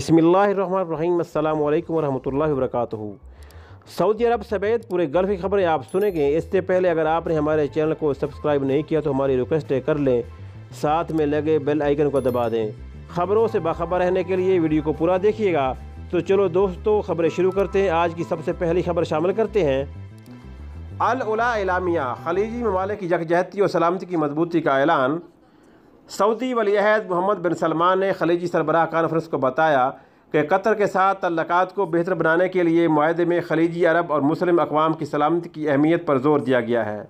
अस्सलाम वालेकुम वरहमल वर्क सऊदी अरब समेत पूरे गल्फ़ की खबरें आप सुनेंगे इससे पहले अगर आपने हमारे चैनल को सब्सक्राइब नहीं किया तो हमारी रिक्वेस्ट कर लें साथ में लगे बेल आइकन को दबा दें खबरों से बाखबर रहने के लिए वीडियो को पूरा देखिएगा तो चलो दोस्तों खबरें शुरू करते हैं आज की सबसे पहली खबर शामिल करते हैं अलउला इलामिया खलीजी ममालिक की यकजहती और सलामती की मजबूती का ऐलान सऊदी वलीहद मोहम्मद बिन सलमान ने खलीजी सरबराह कॉन्फ्रेंस को बताया कि कतर के साथ तल्लक को बेहतर बनाने के लिए माहे में खलीजी अरब और मुस्लिम अकवाम की सलामती की अहमियत पर जोर दिया गया है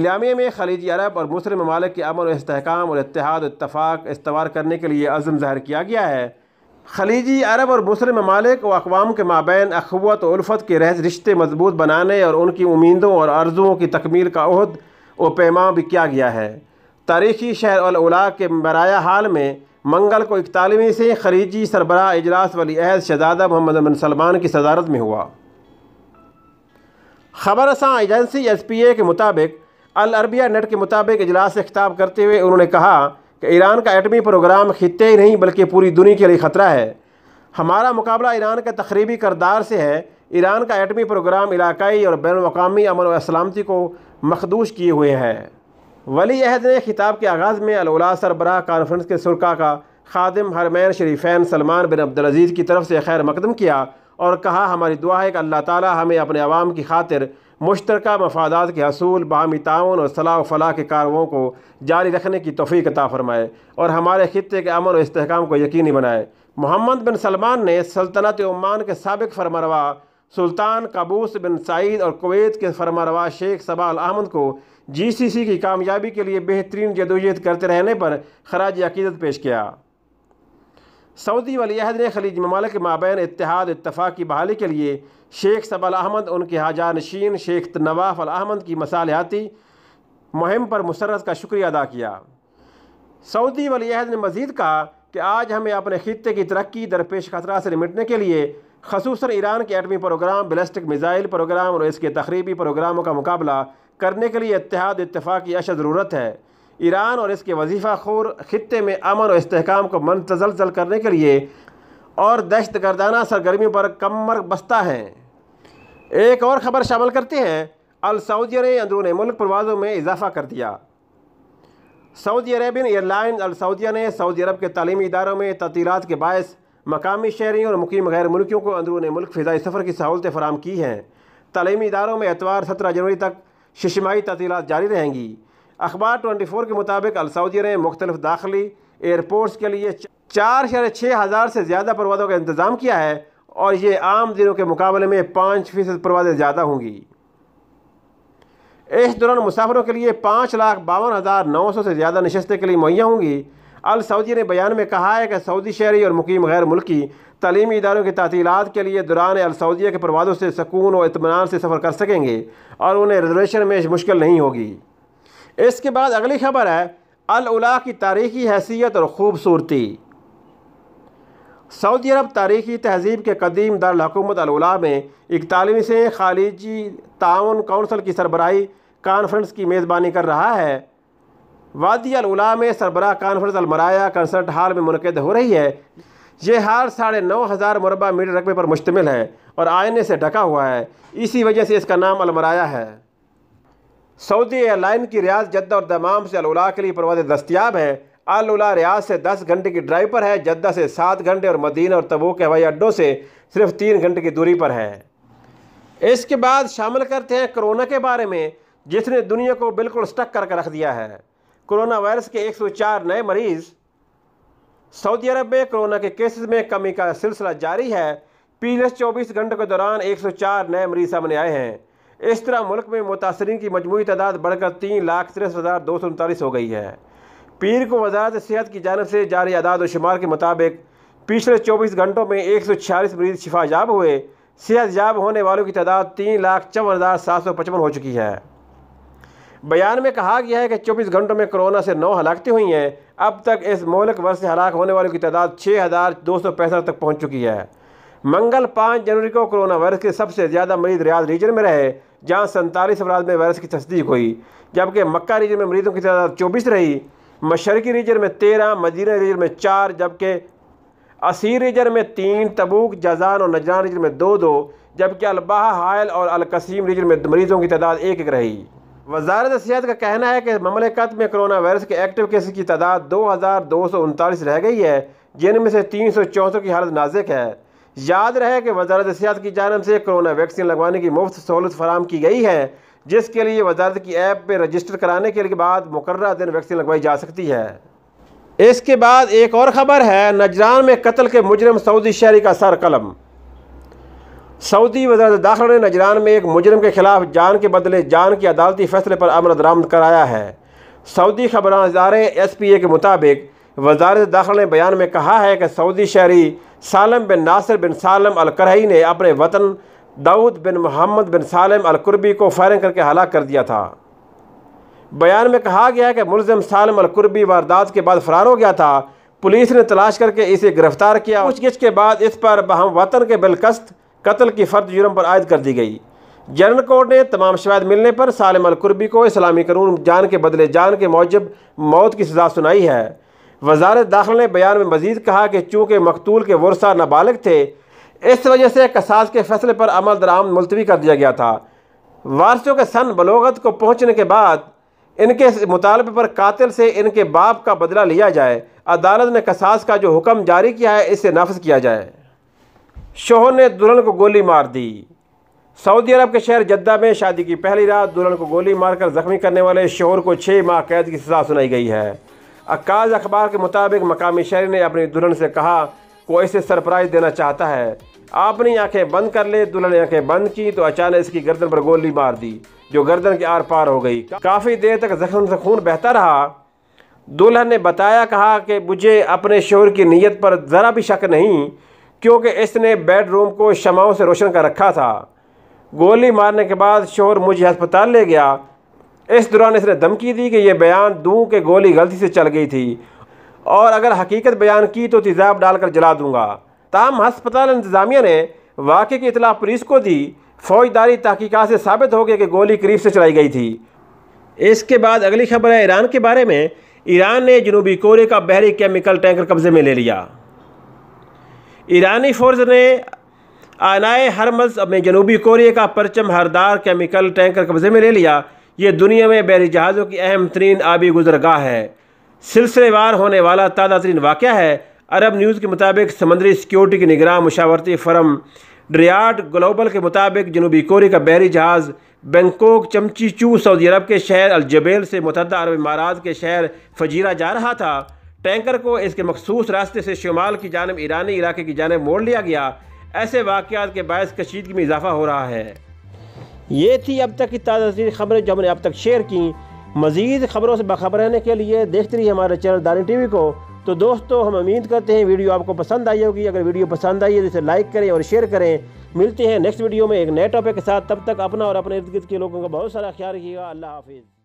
इलामे में खलीजी अरब और मुस्लिम ममालिक के अमन इसकाम और इतिहाद इतफाक़ इस्तवार करने के लिए अज़म ज़ाहिर किया गया है खलीजी अरब और मुस्लिम ममालिक व अकवाम के माबेन अखवत और उल्फत के रह रिश्ते मजबूत बनाने और उनकी उम्मीदों और अर्जुओं की तकमील का अहद व पैमा भी किया गया है तारीखी शहर अलउला के बराया हाल में मंगल को इकतालीवीं से खरीजी सरबराह अजलास वली अहद शहजादा मोहम्मद बिन सलमान की सदारत में हुआ खबर सां एजेंसी एस पी ए के मुताबिक अल अरबिया नेट के मुताबिक इजलास से खिताब करते हुए उन्होंने कहा कि ईरान का एटमी प्रोग्राम खिते ही नहीं बल्कि पूरी दुनिया के लिए ख़तरा है हमारा मुकाबला ईरान के तकरीबी करदार से है ईरान का एटमी प्रोग्राम इलाकई और बैन अवी अमन व सलामती को मखदूश किए हुए हैं वली अहद ने खिताब के आगाज़ में अलोला सरबराह कॉन्फ्रेंस के सुरका का खादम हरमैन शरीफैन सलमान बिन अब्दुलज़ीज़ की तरफ से खैर मकदम किया और कहा हमारी दुआ है कि अल्लाह ताली हमें अपने आवाम की खातिर मुश्तरक मफादात के असूल बाहमी ताउन और सलाह फलाह के कारवों को जारी रखने की तोफ़ी कता फ़रमाए और हमारे खत्े के अमन और इसकाम को यकीनी बनाए मोहम्मद बिन सलमान ने सल्तनत उमान के सबक फरमरवा सुल्तान काबूस बिन सईद और कोवैत के फरमारवा शेख सबाल अहमद को जीसीसी की कामयाबी के लिए बेहतरीन जदोजहद करते रहने पर खराज अकीदत पेश किया सऊदी वलीहद ने खलीज ममालिक माबैन इतिहाद इतफाक़ की बहाली के लिए शेख सबल अहमद उनके हाजा नशीन शेख नवाफ़ अल अहमद की मसालियाती मुहिम पर मुसरत का शुक्रिया अदा किया सऊदी वलीहद ने मज़ीद कहा कि आज हमें अपने खत्े की तरक्की दरपेश खतरा से निपटने के लिए खसूस ईरान के एटमी प्रोग्राम बलिस्टिक मिज़ाइल प्रोग्राम और इसके तकरीबी प्रोग्रामों का मुकाबला करने के लिए इतिहाद इतफाक़ की अशद ज़रूरत है ईरान और इसके वजीफ़ा खोर ख़त्े में अमन और इसकाम को मनतजलजल करने के लिए और दहशत गर्दाना सरगर्मियों पर कमर बस्ता है एक और ख़बर शामिल करते हैं अलसऊदिया ने अंदरून मुल्क परवाज़ों में इजाफ़ा कर दिया सऊदी अरेबियन एयरलाइन सऊदिया ने सऊदी अरब के तलीमी इदारों में ततीलत के बायस मकामी शहरी और मुकीम गैर मुल्कियों को अंदरून मुल्क फ़ाई सफ़र की सहूलतें फराम की हैं तलीमी इदारों में एतवार सत्रह जनवरी तक शशमाही ततीलत जारी रहेंगी अखबार ट्वेंटी फोर के मुताबिक अलसौदिया ने मुख्तलिफ दाखिली एयरपोर्ट्स के लिए चार शहर छः हज़ार से ज़्यादा परवाज़ों का इंतज़ाम किया है और ये आम दिनों के मुकाबले में पाँच फ़ीसद परवाजें ज़्यादा होंगी इस दौरान मुसाफरों के लिए पाँच लाख बावन हज़ार नौ सौ से ज़्यादा नशस्तें के लिए मुहैया होंगी अल सऊदी ने बयान में कहा है कि सऊदी शहरी और मुकीम गैर मुल्की तलीमी इदारों की तातीलत के लिए दौरान अलसौदिया के परवाज़ों से सकून और इतमान से सफ़र कर सकेंगे और उन्हें रिजर्वेशन में मुश्किल नहीं होगी इसके बाद अगली खबर है अलउला की तारीखी हैसियत और ख़ूबसूरती सऊदी अरब तारीखी तहजीब के कदीम दारकूमत अलउला में इकतालीवीं से खालिजी ताउन काउंसिल की सरबराही कॉन्फ्रेंस की मेज़बानी कर रहा है वादी अलउला में सरबरा कॉन्फ्रेंस अलमराया कंसर्ट हाल में मनद हो रही है यह हाल साढ़े नौ हज़ार मरबा मीटर रकबे पर मुश्तमिल है और आयने से ढका हुआ है इसी वजह से इसका नाम अलमराया है सऊदी एयरलाइन की रियाज जद्दा और दमाम से अलउला के लिए परवाज़ दस्तियाब हैं अलउला रियाज से दस घंटे की ड्राइव पर है जद्दा से सात घंटे और मदीना और तबू के हवाई अड्डों से सिर्फ तीन घंटे की दूरी पर है इसके बाद शामिल करते हैं कोरोना के बारे में जिसने दुनिया को बिल्कुल स्टक करके रख दिया है कोरोना वायरस के 104 नए मरीज सऊदी अरब में कोरोना के केसेस में कमी का सिलसिला जारी है पिछले 24 घंटों के दौरान 104 नए मरीज सामने आए हैं इस तरह मुल्क में मुतासरीन की मजमू तादाद बढ़कर तीन लाख तिरसठ हज़ार दो सौ उनतालीस हो गई है पीर को वजारत सेहत की जानब से जारी अदाद शुमार के मुताबिक पिछले 24 घंटों में एक सौ छियालीस मरीज शिफायाब हुए सेहत याब होने वालों की तादाद तीन लाख चौवन हज़ार सात सौ पचपन हो चुकी है बयान में कहा गया है कि चौबीस घंटों में कोरोना से नौ हलाकती हुई हैं अब तक इस मौलिक वर्ष से हलाक होने वालों की तादाद छः हज़ार दो सौ पैंसठ तक पहुँच चुकी है मंगल पाँच जनवरी को कोरोना वायरस के सबसे ज़्यादा मरीज रियाज रीजन में रहे जहाँ सैंतालीस अफराद में वायरस की तस्दीक हुई जबकि मक्का रीजन में मरीजों की तादाद चौबीस रही मशरकी रीजन में तेरह मदीना रीजन में चार जबकि असीर रीजन में तीन तबूक जजान और नजरान रीजन में दो दो जबकि अलबाह हायल और अलकसीम रीजन में मरीज़ों की तादाद एक एक रही वजारत सेहत का कहना है कि ममलिकत में करोना वायरस के एक्टिव केस की तादाद दो हज़ार दो सौ उनतालीस रह गई है जिनमें से तीन सौ चौंसठ की हालत नाजिक है याद रहे कि वजारत सेहत की जानब से करोना वैक्सीन लगवाने की मुफ्त सहूलत फराम की गई है जिसके लिए वजारत की ऐप पर रजिस्टर कराने के बाद मुकर दिन वैक्सीन लगवाई जा सकती है इसके बाद एक और ख़बर है नजरान में कत्ल के मुजरम सऊदी शहरी का सर कलम सऊदी वजारत दाखिला ने नजरान में एक मुजरम के खिलाफ जान के बदले जान के अदालती फैसले पर अमल दरामद कराया है सऊदी खबर इदारे एस पी ए के मुताबिक वजारत दाखिला ने बयान में कहा है कि सऊदी शहरी सालम बिन नासिर बिन सालम अलकरही ने अपने वतन दाऊद बिन मोहम्मद बिन सालम अलकुरबी को फायरिंग करके हलाक कर दिया था बयान में कहा गया है कि मुलम सालम अलकुरबी वारदात के बाद फरार हो गया था पुलिस ने तलाश करके इसे गिरफ्तार किया पूछगिछ के बाद इस पर बहम वतन के बिलकस्त कत्ल की फ़र्द जुर्म पर आयद कर दी गई जनरल कोर्ट ने तमाम शवायद मिलने पर सालिम अलकुरबी को इस्लामी कानून जान के बदले जान के मौजब मौत की सज़ा सुनाई है वजारत दाखिल ने बयान में मजीद कहा कि चूँकि मकतूल के वर्षा नाबालग थे इस वजह से कसास के फैसले पर अमल दराम मुलतवी कर दिया गया था वारसों के सन बलोगत को पहुँचने के बाद इनके मुतालबे पर कातिल से इनके बाप का बदला लिया जाए अदालत ने कसास का जो हुक्म जारी किया है इसे नाफज किया जाए शोहर ने दुल्हन को गोली मार दी सऊदी अरब के शहर जद्दा में शादी की पहली रात दुल्हन को गोली मारकर जख्मी करने वाले शोहर को छः माह कैद की सजा सुनाई गई है अक्काज अखबार के मुताबिक मकामी शहरी ने अपनी दुल्हन से कहा को ऐसे सरप्राइज़ देना चाहता है आपने आंखें बंद कर ले दुल्हन ने आंखें बंद की तो अचानक इसकी गर्दन पर गोली मार दी जो गर्दन के आर पार हो गई काफ़ी देर तक जख्म से खून बहता रहा दुल्हन ने बताया कहा कि मुझे अपने शोर की नीयत पर ज़रा भी शक नहीं क्योंकि इसने बेडरूम को शमाओं से रोशन कर रखा था गोली मारने के बाद शोर मुझे अस्पताल ले गया इस दौरान इसने धमकी दी कि यह बयान दूँ कि गोली गलती से चल गई थी और अगर हकीकत बयान की तो तेज़ाब डालकर जला दूँगा तमाम हस्पताल इंतज़ामिया ने वाक़े की इतला पुलिस को दी फौजदारी तहकीकत से साबित हो गया कि गोली करीब से चलाई गई थी इसके बाद अगली खबर है ईरान के बारे में ईरान ने जनूबी कोरिया का बहरी केमिकल टैंकर कब्ज़े में ले लिया ईरानी फ़ौज ने आनाए हरमज में जनूबी कोरिया का परचम हरदार केमिकल टैंकर कब्जे में ले लिया ये दुनिया में बैरी जहाज़ों की अहम तरीन आबी गुजरगाह है सिलसिलेवार होने वाला ताज़ा तरीन वाक़ है अरब न्यूज़ के मुताबिक समंदरी सिक्योरिटी की निगरान मशावरती फरम ड्रियाड ग्लोबल के मुताबिक जनूबी कोरिया का बैरी जहाज़ बैंकॉक चमची चू सऊदी अरब के शहर अलजबेल से मुतद अरब इमारात के शहर फजीरा जा रहा था टैंकर को इसके मखसूस रास्ते से शुमाल की जानब ईरानी इलाके की जानब मोड़ लिया गया ऐसे वाक़ात के बायस कशीदगी में इजाफा हो रहा है ये थी अब तक की ताज़ा खबरें जो हमने अब तक शेयर की मज़ीद खबरों से बाखबर रहने के लिए देखते रहिए हमारे चैनल दानी वी को तो दोस्तों हम उम्मीद करते हैं वीडियो आपको पसंद आई होगी अगर वीडियो पसंद आई है तो इसे लाइक करें और शेयर करें मिलते हैं नेक्स्ट वीडियो में एक नए टॉपिक के साथ तब तक अपना और अपने इर्द गिर्द के लोगों का बहुत सारा ख्याल रखिएगा अल्लाह हाफिज़